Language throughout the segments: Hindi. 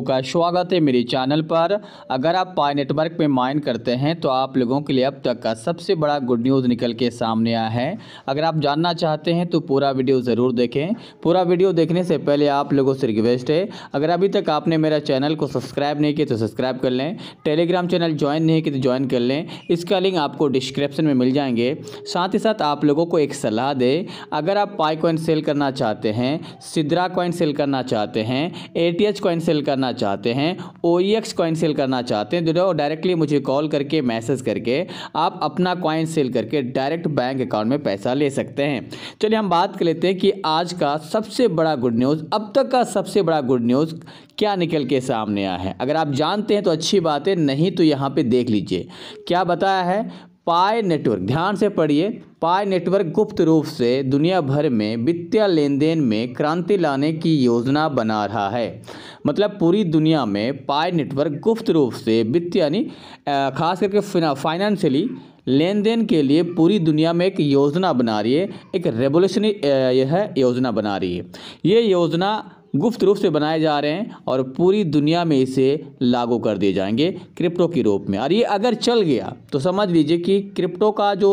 का स्वागत है मेरे चैनल पर अगर आप पाई नेटवर्क में माइन करते हैं तो आप लोगों के लिए अब तक का सबसे बड़ा गुड न्यूज़ निकल के सामने आया है अगर आप जानना चाहते हैं तो पूरा वीडियो ज़रूर देखें पूरा वीडियो देखने से पहले आप लोगों से रिक्वेस्ट है अगर अभी तक आपने मेरा चैनल को सब्सक्राइब नहीं किया तो सब्सक्राइब कर लें टेलीग्राम चैनल ज्वाइन नहीं किया तो ज्वाइन कर लें इसका लिंक आपको डिस्क्रिप्शन में मिल जाएंगे साथ ही साथ आप लोगों को एक सलाह दें अगर आप पाई कॉइन सेल करना चाहते हैं सिद्रा कॉइन सेल करना चाहते हैं ए टी कॉइन सेल करना करना चाहते हैं O E X coin sell करना चाहते हैं तो डायरेक्टली मुझे कॉल करके मैसेज करके आप अपना कॉइन सेल करके डायरेक्ट बैंक अकाउंट में पैसा ले सकते हैं चलिए हम बात कर लेते हैं कि आज का सबसे बड़ा गुड न्यूज़ अब तक का सबसे बड़ा गुड न्यूज़ क्या निकल के सामने आया है अगर आप जानते हैं तो अच्छी बात है नहीं तो यहाँ पे देख लीजिए क्या बताया है पाए नेटवर्क ध्यान से पढ़िए पाए नेटवर्क गुप्त रूप से दुनिया भर में वित्तीय लेन देन में क्रांति लाने की योजना बना रहा है मतलब पूरी दुनिया में पाए नेटवर्क गुप्त रूप से वित्तीय यानी खास करके फाइनेंशियली लेन देन के लिए पूरी दुनिया में एक योजना बना रही है एक रेवोल्यूशनरी यह योजना बना रही है ये योजना गुप्त रूप से बनाए जा रहे हैं और पूरी दुनिया में इसे लागू कर दिए जाएंगे क्रिप्टो के रूप में और ये अगर चल गया तो समझ लीजिए कि क्रिप्टो का जो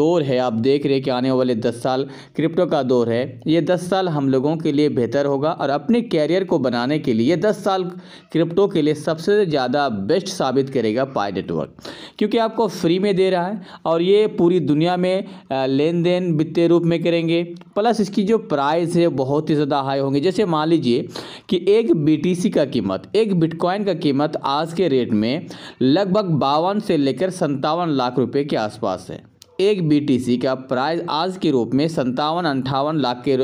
दौर है आप देख रहे हैं कि आने वाले दस साल क्रिप्टो का दौर है ये दस साल हम लोगों के लिए बेहतर होगा और अपने कैरियर को बनाने के लिए दस साल क्रिप्टो के लिए सबसे ज़्यादा बेस्ट साबित करेगा पाए नेटवर्क क्योंकि आपको फ्री में दे रहा है और ये पूरी दुनिया में लेन देन वित्तीय रूप में करेंगे प्लस इसकी जो प्राइस है बहुत ही ज़्यादा हाई होंगे जैसे मान लीजिए कि एक बीटीसी का कीमत एक बिटकॉइन का कीमत आज के रेट में लगभग बावन से लेकर संतावन लाख रुपए के आसपास है एक बीटीसी का प्राइस आज के रूप में संतावन अंठावन लाख के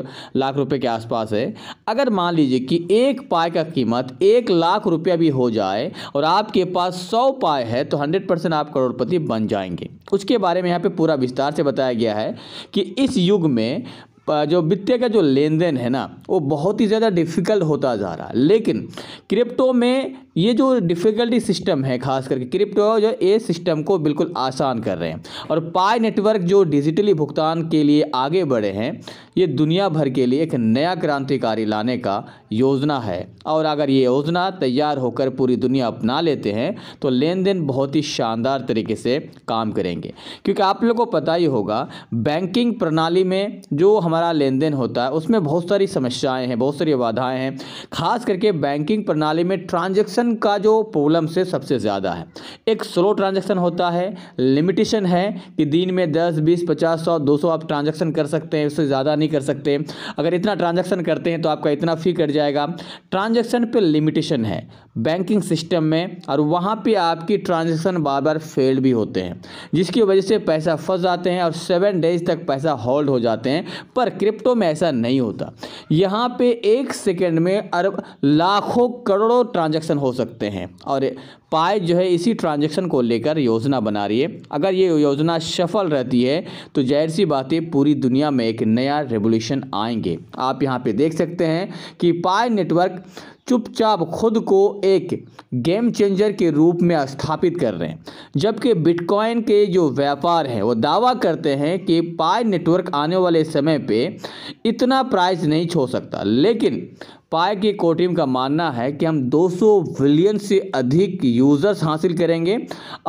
लाख रुपए के आसपास है अगर मान लीजिए कि एक पाए का कीमत एक लाख रुपया भी हो जाए और आपके पास सौ पाए है तो हंड्रेड परसेंट आप करोड़पति बन जाएंगे उसके बारे में यहाँ पे पूरा विस्तार से बताया गया है कि इस युग में जो वित्तीय का जो लेन देन है ना वो बहुत ही ज़्यादा डिफ़िकल्ट होता जा रहा है लेकिन क्रिप्टो में ये जो डिफ़िकल्टी सिस्टम है खास करके क्रिप्टो जो ए सिस्टम को बिल्कुल आसान कर रहे हैं और पाई नेटवर्क जो डिजिटली भुगतान के लिए आगे बढ़े हैं ये दुनिया भर के लिए एक नया क्रांतिकारी लाने का योजना है और अगर ये योजना तैयार होकर पूरी दुनिया अपना लेते हैं तो लेन देन बहुत ही शानदार तरीके से काम करेंगे क्योंकि आप लोगों को पता ही होगा बैंकिंग प्रणाली में जो हमारा लेन देन होता है उसमें बहुत सारी समस्याएं हैं बहुत सारी बाधाएं हैं खास करके बैंकिंग प्रणाली में ट्रांजेक्शन का जो प्रॉब्लम से सबसे ज़्यादा है एक स्लो ट्रांजेक्शन होता है लिमिटेशन है कि दिन में दस बीस पचास सौ दो सौ आप ट्रांजेक्शन कर सकते हैं उससे ज़्यादा नहीं कर सकते अगर इतना ट्रांजेक्शन करते हैं तो आपका इतना फ़ी कट जाए जाएगा ट्रांजैक्शन पे लिमिटेशन है बैंकिंग सिस्टम में और वहाँ पे आपकी ट्रांजैक्शन बार बार फेल भी होते हैं जिसकी वजह से पैसा फंस जाते हैं और सेवन डेज तक पैसा होल्ड हो जाते हैं पर क्रिप्टो में ऐसा नहीं होता यहाँ पे एक सेकेंड में अरब लाखों करोड़ों ट्रांजैक्शन हो सकते हैं और पाए जो है इसी ट्रांजैक्शन को लेकर योजना बना रही है अगर ये योजना सफल रहती है तो जाहिर सी बातें पूरी दुनिया में एक नया रेवोल्यूशन आएंगे आप यहाँ पे देख सकते हैं कि पाए नेटवर्क चुपचाप खुद को एक गेम चेंजर के रूप में स्थापित कर रहे हैं जबकि बिटकॉइन के जो व्यापार हैं वो दावा करते हैं कि पाई नेटवर्क आने वाले समय पे इतना प्राइस नहीं छो सकता लेकिन स्पाई की कोटिम का मानना है कि हम 200 बिलियन से अधिक यूज़र्स हासिल करेंगे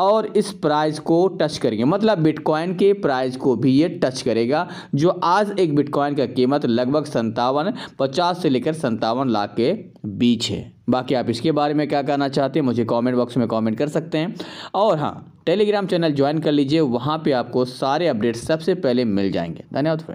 और इस प्राइस को टच करेंगे मतलब बिटकॉइन के प्राइस को भी ये टच करेगा जो आज एक बिटकॉइन का कीमत लगभग संतावन पचास से लेकर संतावन लाख के बीच है बाकी आप इसके बारे में क्या कहना चाहते हैं मुझे कमेंट बॉक्स में कमेंट कर सकते हैं और हाँ टेलीग्राम चैनल ज्वाइन कर लीजिए वहाँ पे आपको सारे अपडेट्स सबसे पहले मिल जाएंगे धन्यवाद फ्रेंड